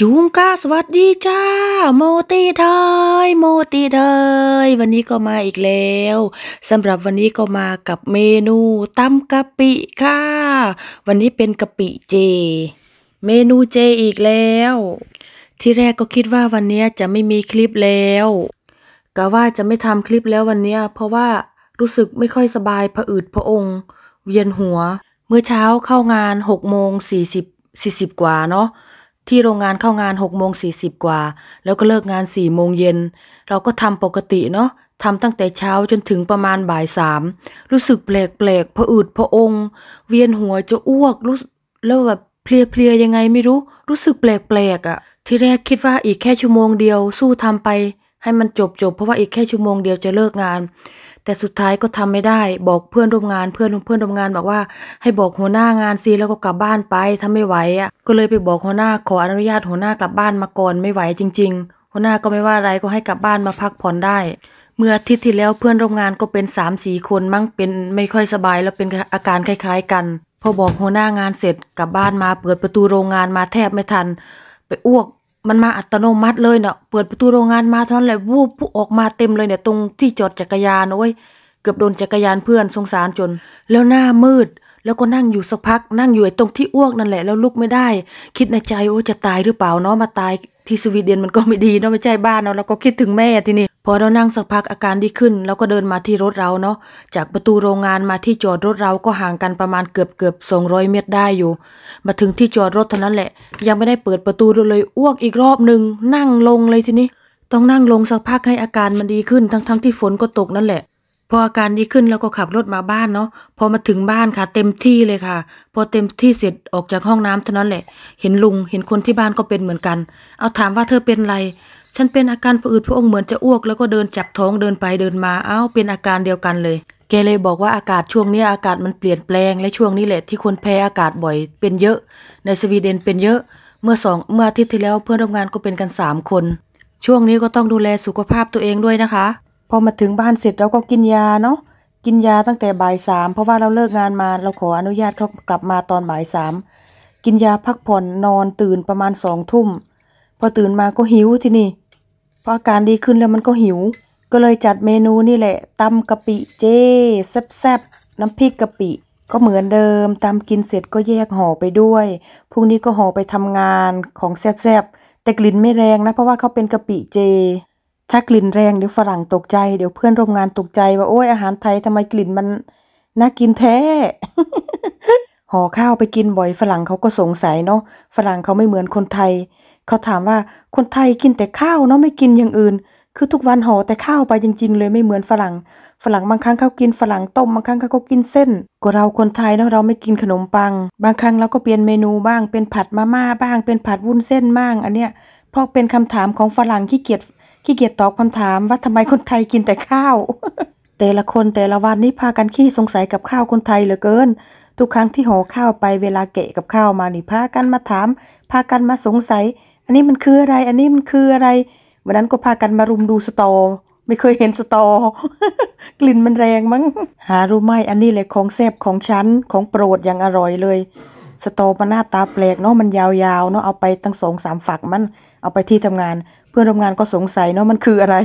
จุงก้าสวัสดีจ้า โมตีเดยโมตีเดยวันนี้ก็มาอีกแล้วสำหรับวันนี้ก็มากับเมนูตำกะปิค่ะ วันนี้เป็นกะปิเจ เมนูเจอีกแล้ว ที่แรกก็คิดว่าวันนี้จะไม่มีคลิปแล้วกะว่าจะไม่ทำคลิปแล้ววันนี้ เพราะว่ารู้สึกไม่ค่อยสบายผะอืดผะองเวียนหัว เมื่อเช้าเข้างานหกโมงสี่สิบสี่สิบกว่าเนาะที่โรงงานเข้างาน6กโมงสีกว่า แล้วก็เลิกงาน4ี่โมงเย็น เราก็ทำปกติเนาะทำตั้งแต่เช้าจนถึงประมาณบ่ายสามรู้สึกแปลกๆพผะอืดผะองเวียนหัวจะอ้วกรู้แล้วแบบเพลียๆ ยังไงไม่รู้ รู้สึกแปลกๆอะ่ะ ที่แรกคิดว่าอีกแค่ชั่วโมงเดียวสู้ทำไปให้มันจบจบเพราะว่าอีกแค่ชั่วโมงเดียวจะเลิกงาน แต่สุดท้ายก็ทำไม่ได้ บอกเพื่อนร่วมงานเพื่อนเพื่อนร่วมงานบอกว่า ให้บอกหัวหน้างานซีแล้วก็กลับบ้านไปถ้าไม่ไหวอ่ะก็เลยไปบอกหัวหน้าขออนุญาตหัวหน้ากลับบ้านมาก่อนไม่ไหวจริงๆหัวหน้าก็ไม่ว่าอะไรก็ให้กลับบ้านมาพักผ่อนได้ เมื่ออาทิตย์ที่แล้วเพื่อนร่วมงานก็เป็นสามสี่คนมั่งเป็นไม่ค่อยสบายแล้วเป็นอาการคล้ายๆกันพอบอกหัวหน้างานเสร็จกลับบ้านมาเปิดประตูโรงงานมาแทบไม่ทัน ไปอ้วกมันมาอัตโนมัติเลยเนาะเปิดประตูโรงงานมาเท่านั้นแหละวูบออกมาเต็มเลยเนี่ยตรงที่จอดจักรยานโอ้ยเกือบโดนจักรยานเพื่อนสงสารจน แล้วหน้ามืดแล้วก็นั่งอยู่สักพักนั่งอยู่ตรงที่อ้วกนั่นแหละแล้วลุกไม่ได้ คิดในใจโอ้จะตายหรือเปล่าเนาะมาตายที่สวีเดนมันก็ไม่ดีเนาะไม่ใช่บ้านเนาะแล้วก็คิดถึงแม่ทีนี้ พอเรานั่งสักพักอาการดีขึ้นเราก็เดินมาที่รถเราเนาะจากประตูโรงงานมาที่จอดรถเราก็ห่างกันประมาณเกือบเกือบสองร้อยเมตรได้อยู่ มาถึงที่จอดรถเท่านั้นแหละ ยังไม่ได้เปิดประตูเลยอ้วกอีกรอบหนึ่งนั่งลงเลยทีนี้ ต้องนั่งลงสักพักให้อาการมันดีขึ้นทั้งๆทที่ฝนก็ตกนั่นแหละพออาการดีขึ้นแล้วก็ขับรถมาบ้านเนาะพอมาถึงบ้านค่ะเต็มที่เลยค่ะ พอเต็มที่เสร็จออกจากห้องน้ำเท่านั้นแหละ เห็นลุงเห็นคนที่บ้านก็เป็นเหมือนกัน เอาถามว่าเธอเป็นอะไร ฉันเป็นอาการผืดพระองค์เหมือนจะอ้วกแล้วก็เดินจับท้องเดินไปเดินมาเอ้าเป็นอาการเดียวกันเลยแกเลยบอกว่าอากาศช่วงนี้อากาศมันเปลี่ยนแปลงและช่วงนี้แหละที่คนแพ้อากาศบ่อยเป็นเยอะ ในสวีเดนเป็นเยอะ เมื่อสองเมื่ออาทิตย์ที่แล้วเพื่อนร่วมงานก็เป็นกันสามคน ช่วงนี้ก็ต้องดูแลสุขภาพตัวเองด้วยนะคะพอมาถึงบ้านเสร็จเราก็กินยาเนาะ กินยาตั้งแต่บ่ายสามเพราะว่าเราเลิกงานมา เราขออนุญาตเขากลับมาตอนบ่ายสามกินยาพักผ่อนนอนตื่นประมาณสองทุ่ม พอตื่นมาก็หิวที่นี่พออาการดีขึ้นแล้วมันก็หิว ก็เลยจัดเมนูนี่แหละตำกะปิเจ๊แซ่บๆน้ำพริกกะปิก็เหมือนเดิมตำกินเสร็จก็แยกห่อไปด้วยพรุ่งนี้ก็ห่อไปทำงานของแซบๆแต่กลิ่นไม่แรงนะ เพราะว่าเขาเป็นกะปิเจถ้ากลิ่นแรงเดี๋ยวฝรั่งตกใจเดี๋ยวเพื่อนร่วมงานตกใจว่าโอ้ยอาหารไทยทำไมกลิ่นมันน่ากินแท้ห่อข้าวไปกินบ่อย ฝรั่งเขาก็สงสัยเนาะฝรั่งเขาไม่เหมือนคนไทยเขาถามว่าคนไทยกินแต่ข้าวเนาะไม่กินอย่างอื่น คือทุกวันห่อแต่ข้าวไปจริง ๆ เลยไม่เหมือนฝรั่งฝรั่งบางครั้งเขากินฝรั่งต้มบางครั้งเขาก็กินเส้นก็เราคนไทยเนาะเราไม่กินขนมปัง บางครั้งเราก็เปลี่ยนเมนูบ้างเป็นผัดมาม่าบ้างเป็นผัดวุ้นเส้นบ้างอันเนี้ยเพราะเป็นคำถามของฝรั่งขี้เกียจขี้เกียจตอบคำถามว่าทำไมคนไทยกินแต่ข้าว แต่ละคนแต่ละวันนี้พากันขี้สงสัยกับข้าวคนไทยเหลือเกิน ทุกครั้งที่ห่อข้าวไปเวลาเกะกับข้าวมานี่พากันมาถาม พากันมาสงสัย อันนี้มันคืออะไรอันนี้มันคืออะไรวันนั้นก็พากันมารุมดูสตอไม่เคยเห็นสตอ กลิ่นมันแรงมั้ง หารู้ไหมอันนี้เลยของแซบของฉัน ของโปรดอย่างอร่อยเลยสตอมันหน้าตาแปลกเนาะมันยาวๆเนาะเอาไปตั้งสองสามฝักมันเอาไปที่ทำงานเพื่อนร่วมงานก็สงสัยเนาะมันคืออะไร